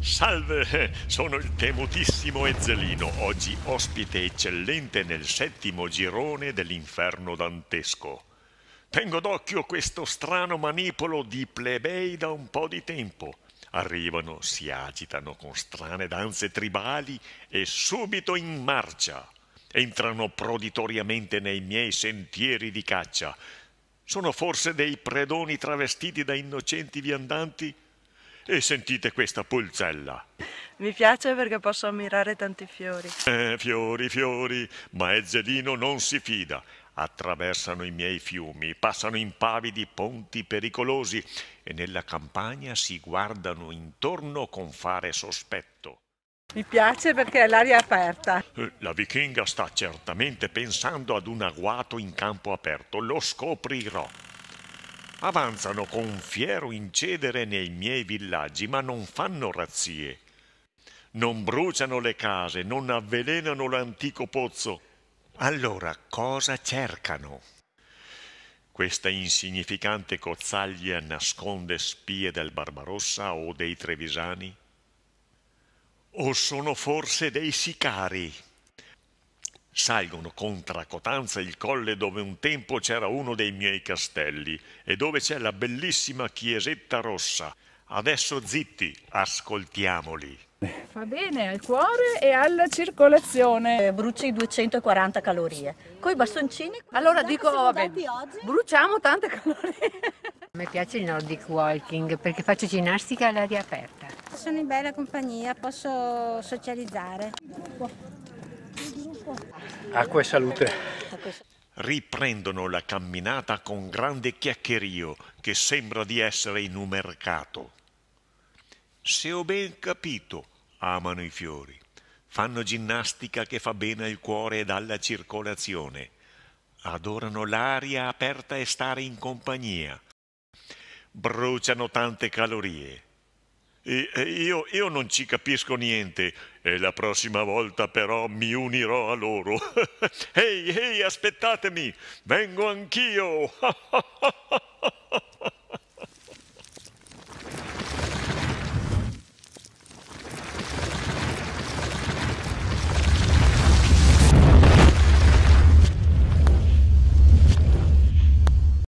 Salve, sono il temutissimo Ezzelino, oggi ospite eccellente nel settimo girone dell'inferno dantesco. Tengo d'occhio questo strano manipolo di plebei da un po' di tempo. Arrivano, si agitano con strane danze tribali e subito in marcia. Entrano proditoriamente nei miei sentieri di caccia. Sono forse dei predoni travestiti da innocenti viandanti? e sentite questa pulzella. Mi piace perché posso ammirare tanti fiori. Eh, fiori, fiori, ma Ezzelino non si fida. Attraversano i miei fiumi, passano impavidi ponti pericolosi e nella campagna si guardano intorno con fare sospetto. Mi piace perché l'aria è aperta. Eh, la vichinga sta certamente pensando ad un agguato in campo aperto, lo scoprirò avanzano con fiero incedere nei miei villaggi, ma non fanno razzie. Non bruciano le case, non avvelenano l'antico pozzo. Allora cosa cercano? Questa insignificante cozzaglia nasconde spie del Barbarossa o dei Trevisani? O sono forse dei sicari? salgono con tracotanza il colle dove un tempo c'era uno dei miei castelli e dove c'è la bellissima chiesetta rossa. Adesso zitti, ascoltiamoli. Fa bene al cuore e alla circolazione. Eh, bruci 240 calorie. Con i bastoncini. Allora dico, vabbè, bruciamo tante calorie. Mi piace il Nordic Walking perché faccio ginnastica all'aria aperta. Sono in bella compagnia, posso socializzare. Acqua e salute. Riprendono la camminata con grande chiacchierio che sembra di essere in un mercato. Se ho ben capito, amano i fiori. Fanno ginnastica che fa bene al cuore ed alla circolazione. Adorano l'aria aperta e stare in compagnia. Bruciano tante calorie io, io non ci capisco niente e la prossima volta però mi unirò a loro. ehi, ehi, aspettatemi, vengo anch'io.